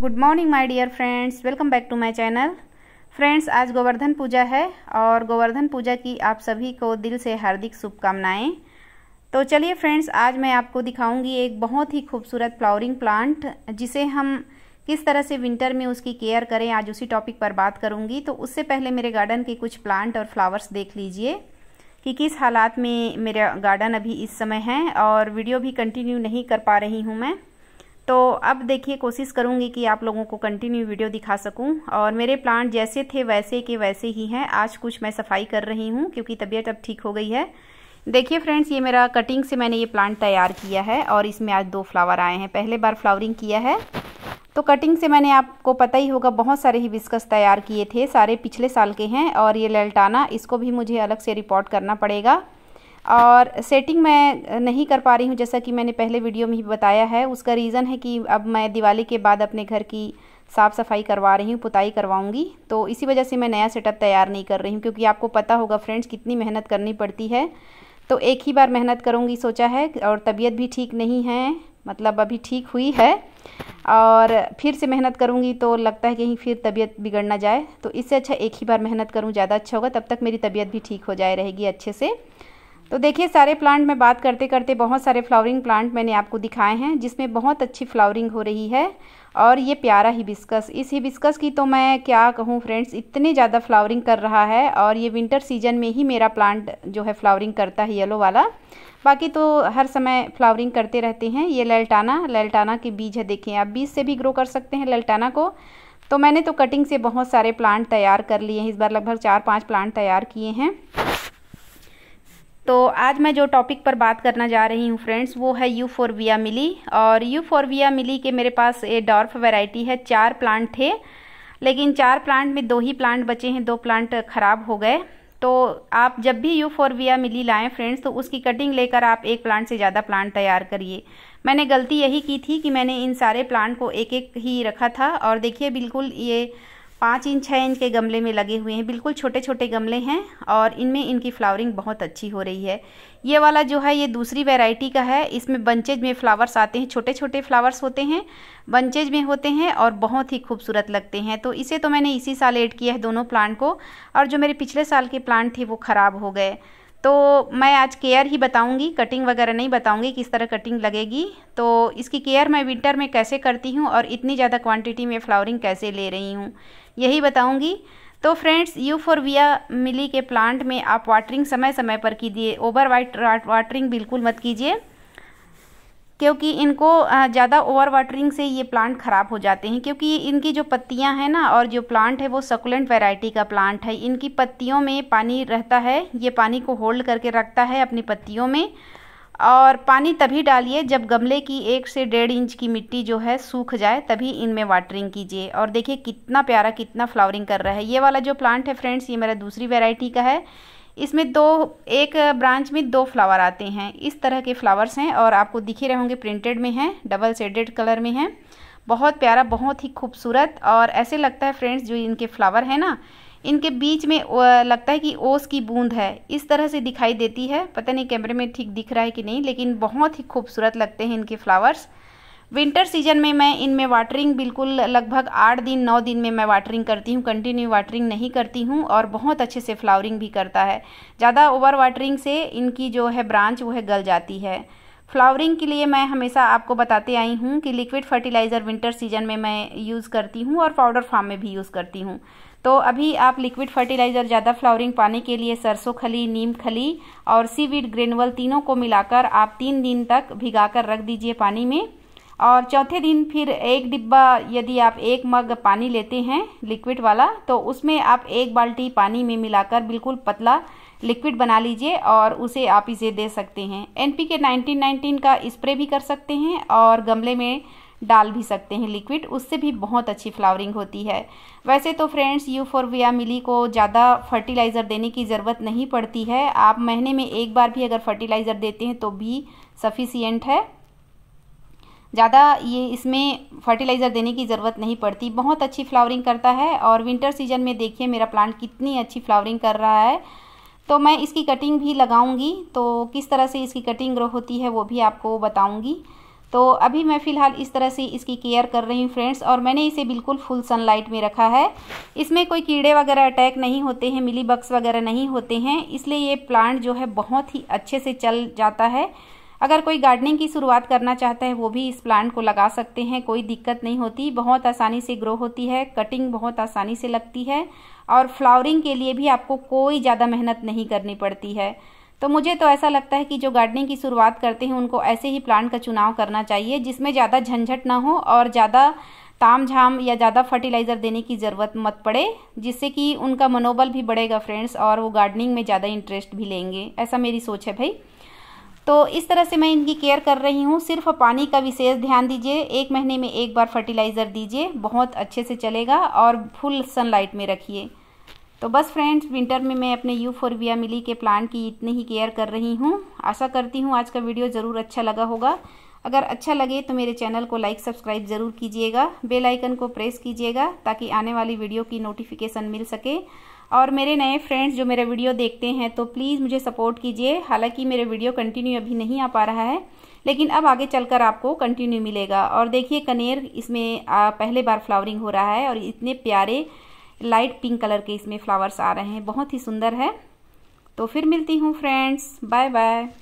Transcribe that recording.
good morning my dear friends welcome back to my channel friends आज गोवर्धन पूजा है और गोवर्धन पूजा की आप सभी को दिल से हार्दिक शुभकामनाएं तो चलिए फ्रेंड्स आज मैं आपको दिखाऊंगी एक बहुत ही खूबसूरत फ्लावरिंग प्लांट जिसे हम किस तरह से विंटर में उसकी केयर करें आज उसी टॉपिक पर बात करूंगी तो उससे पहले मेरे गार्डन के कुछ प्लांट और फ्लावर्स देख लीजिए कि किस हालात में मेरा गार्डन अभी इस समय है और वीडियो भी कंटिन्यू नहीं कर पा रही हूँ मैं तो अब देखिए कोशिश करूँगी कि आप लोगों को कंटिन्यू वीडियो दिखा सकूँ और मेरे प्लांट जैसे थे वैसे के वैसे ही हैं आज कुछ मैं सफाई कर रही हूँ क्योंकि तबीयत अब ठीक हो गई है देखिए फ्रेंड्स ये मेरा कटिंग से मैंने ये प्लांट तैयार किया है और इसमें आज दो फ्लावर आए हैं पहले बार फ्लावरिंग किया है तो कटिंग से मैंने आपको पता ही होगा बहुत सारे ही बिस्कस तैयार किए थे सारे पिछले साल के हैं और ये ललटाना इसको भी मुझे अलग से रिपोर्ट करना पड़ेगा और सेटिंग मैं नहीं कर पा रही हूँ जैसा कि मैंने पहले वीडियो में ही बताया है उसका रीज़न है कि अब मैं दिवाली के बाद अपने घर की साफ़ सफाई करवा रही हूँ पुताई करवाऊँगी तो इसी वजह से मैं नया सेटअप तैयार नहीं कर रही हूँ क्योंकि आपको पता होगा फ्रेंड्स कितनी मेहनत करनी पड़ती है तो एक ही बार मेहनत करूँगी सोचा है और तबीयत भी ठीक नहीं है मतलब अभी ठीक हुई है और फिर से मेहनत करूँगी तो लगता है कहीं फिर तबीयत बिगड़ ना जाए तो इससे अच्छा एक ही बार मेहनत करूँ ज़्यादा अच्छा होगा तब तक मेरी तबीयत भी ठीक हो जाए रहेगी अच्छे से तो देखिए सारे प्लांट में बात करते करते बहुत सारे फ्लावरिंग प्लांट मैंने आपको दिखाए हैं जिसमें बहुत अच्छी फ्लावरिंग हो रही है और ये प्यारा हिबिस्कस इस हिबिस्कस की तो मैं क्या कहूँ फ्रेंड्स इतने ज़्यादा फ्लावरिंग कर रहा है और ये विंटर सीजन में ही मेरा प्लांट जो है फ्लावरिंग करता है येलो वाला बाकी तो हर समय फ्लावरिंग करते रहते हैं ये ललटाना ललटाना के बीज है देखें आप बीज से भी ग्रो कर सकते हैं ललटाना को तो मैंने तो कटिंग से बहुत सारे प्लांट तैयार कर लिए हैं इस बार लगभग चार पाँच प्लांट तैयार किए हैं तो आज मैं जो टॉपिक पर बात करना जा रही हूँ फ्रेंड्स वो है यू फोरविया मिली और यू फोरविया मिली के मेरे पास ये डॉर्फ वेराइटी है चार प्लांट थे लेकिन चार प्लांट में दो ही प्लांट बचे हैं दो प्लांट ख़राब हो गए तो आप जब भी यू फोरविया मिली लाएँ फ्रेंड्स तो उसकी कटिंग लेकर आप एक प्लांट से ज़्यादा प्लांट तैयार करिए मैंने गलती यही की थी कि मैंने इन सारे प्लांट को एक एक ही रखा था और देखिए बिल्कुल ये पाँच इंच छः इंच के गमले में लगे हुए हैं बिल्कुल छोटे छोटे गमले हैं और इनमें इनकी फ्लावरिंग बहुत अच्छी हो रही है ये वाला जो है ये दूसरी वैरायटी का है इसमें बंचेज में फ्लावर्स आते हैं छोटे छोटे फ्लावर्स होते हैं बंचेज में होते हैं और बहुत ही खूबसूरत लगते हैं तो इसे तो मैंने इसी साल एड किया है दोनों प्लांट को और जो मेरे पिछले साल के प्लांट थे वो ख़राब हो गए तो मैं आज केयर ही बताऊंगी कटिंग वगैरह नहीं बताऊंगी किस तरह कटिंग लगेगी तो इसकी केयर मैं विंटर में कैसे करती हूँ और इतनी ज़्यादा क्वांटिटी में फ्लावरिंग कैसे ले रही हूँ यही बताऊंगी तो फ्रेंड्स यू फॉर विया मिली के प्लांट में आप वाटरिंग समय समय पर कीजिए ओवर वाइट वाटरिंग बिल्कुल मत कीजिए क्योंकि इनको ज़्यादा ओवर वाटरिंग से ये प्लांट ख़राब हो जाते हैं क्योंकि इनकी जो पत्तियां हैं ना और जो प्लांट है वो सकुलेंट वैरायटी का प्लांट है इनकी पत्तियों में पानी रहता है ये पानी को होल्ड करके रखता है अपनी पत्तियों में और पानी तभी डालिए जब गमले की एक से डेढ़ इंच की मिट्टी जो है सूख जाए तभी इनमें वाटरिंग कीजिए और देखिए कितना प्यारा कितना फ्लावरिंग कर रहा है ये वाला जो प्लांट है फ्रेंड्स ये मेरा दूसरी वेराइटी का है इसमें दो एक ब्रांच में दो फ्लावर आते हैं इस तरह के फ्लावर्स हैं और आपको दिख ही रहे होंगे प्रिंटेड में हैं डबल सेडेड कलर में हैं बहुत प्यारा बहुत ही खूबसूरत और ऐसे लगता है फ्रेंड्स जो इनके फ्लावर हैं ना इनके बीच में लगता है कि ओस की बूंद है इस तरह से दिखाई देती है पता नहीं कैमरे में ठीक दिख रहा है कि नहीं लेकिन बहुत ही खूबसूरत लगते हैं इनके फ्लावर्स विंटर सीजन में मैं इनमें वाटरिंग बिल्कुल लगभग आठ दिन नौ दिन में मैं वाटरिंग करती हूँ कंटिन्यू वाटरिंग नहीं करती हूँ और बहुत अच्छे से फ्लावरिंग भी करता है ज़्यादा ओवर वाटरिंग से इनकी जो है ब्रांच वो है गल जाती है फ्लावरिंग के लिए मैं हमेशा आपको बताते आई हूँ कि लिक्विड फर्टिलाइज़र विंटर सीजन में मैं यूज़ करती हूँ और पाउडर फार्म में भी यूज़ करती हूँ तो अभी आप लिक्विड फर्टिलाइज़र ज़्यादा फ्लावरिंग पाने के लिए सरसों खली नीम खली और सीवीड ग्रेनवल तीनों को मिलाकर आप तीन दिन तक भिगा कर रख दीजिए पानी में और चौथे दिन फिर एक डिब्बा यदि आप एक मग पानी लेते हैं लिक्विड वाला तो उसमें आप एक बाल्टी पानी में मिलाकर बिल्कुल पतला लिक्विड बना लीजिए और उसे आप इसे दे सकते हैं N P K nineteen nineteen का स्प्रे भी कर सकते हैं और गमले में डाल भी सकते हैं लिक्विड उससे भी बहुत अच्छी फ्लावरिंग होती है वैसे तो फ्रेंड्स यू यूफोरविया मिली को ज़्यादा फर्टिलाइज़र देने की ज़रूरत नहीं पड़ती है आप महीने में एक बार भी अगर फर्टिलाइज़र देते हैं तो भी सफिशियंट है ज़्यादा ये इसमें फर्टिलाइज़र देने की ज़रूरत नहीं पड़ती बहुत अच्छी फ्लावरिंग करता है और विंटर सीजन में देखिए मेरा प्लांट कितनी अच्छी फ्लावरिंग कर रहा है तो मैं इसकी कटिंग भी लगाऊंगी तो किस तरह से इसकी कटिंग ग्रो होती है वो भी आपको बताऊंगी तो अभी मैं फ़िलहाल इस तरह से इसकी केयर कर रही हूँ फ्रेंड्स और मैंने इसे बिल्कुल फुल सनलाइट में रखा है इसमें कोई कीड़े वगैरह अटैक नहीं होते हैं मिली बक्स वगैरह नहीं होते हैं इसलिए ये प्लांट जो है बहुत ही अच्छे से चल जाता है अगर कोई गार्डनिंग की शुरुआत करना चाहता है वो भी इस प्लांट को लगा सकते हैं कोई दिक्कत नहीं होती बहुत आसानी से ग्रो होती है कटिंग बहुत आसानी से लगती है और फ्लावरिंग के लिए भी आपको कोई ज़्यादा मेहनत नहीं करनी पड़ती है तो मुझे तो ऐसा लगता है कि जो गार्डनिंग की शुरुआत करते हैं उनको ऐसे ही प्लांट का चुनाव करना चाहिए जिसमें ज़्यादा झंझट ना हो और ज़्यादा ताम झाम या ज़्यादा फर्टिलाइज़र देने की ज़रूरत मत पड़े जिससे कि उनका मनोबल भी बढ़ेगा फ्रेंड्स और वो गार्डनिंग में ज़्यादा इंटरेस्ट भी लेंगे ऐसा मेरी सोच है भाई तो इस तरह से मैं इनकी केयर कर रही हूँ सिर्फ पानी का विशेष ध्यान दीजिए एक महीने में एक बार फर्टिलाइज़र दीजिए बहुत अच्छे से चलेगा और फुल सनलाइट में रखिए तो बस फ्रेंड्स विंटर में मैं अपने यू फोरबिया मिली के प्लांट की इतनी ही केयर कर रही हूँ आशा करती हूँ आज का वीडियो ज़रूर अच्छा लगा होगा अगर अच्छा लगे तो मेरे चैनल को लाइक सब्सक्राइब ज़रूर कीजिएगा बेल आइकन को प्रेस कीजिएगा ताकि आने वाली वीडियो की नोटिफिकेशन मिल सके और मेरे नए फ्रेंड्स जो मेरा वीडियो देखते हैं तो प्लीज़ मुझे सपोर्ट कीजिए हालांकि मेरे वीडियो कंटिन्यू अभी नहीं आ पा रहा है लेकिन अब आगे चलकर आपको कंटिन्यू मिलेगा और देखिए कनेर इसमें पहले बार फ्लावरिंग हो रहा है और इतने प्यारे लाइट पिंक कलर के इसमें फ्लावर्स आ रहे हैं बहुत ही सुंदर है तो फिर मिलती हूँ फ्रेंड्स बाय बाय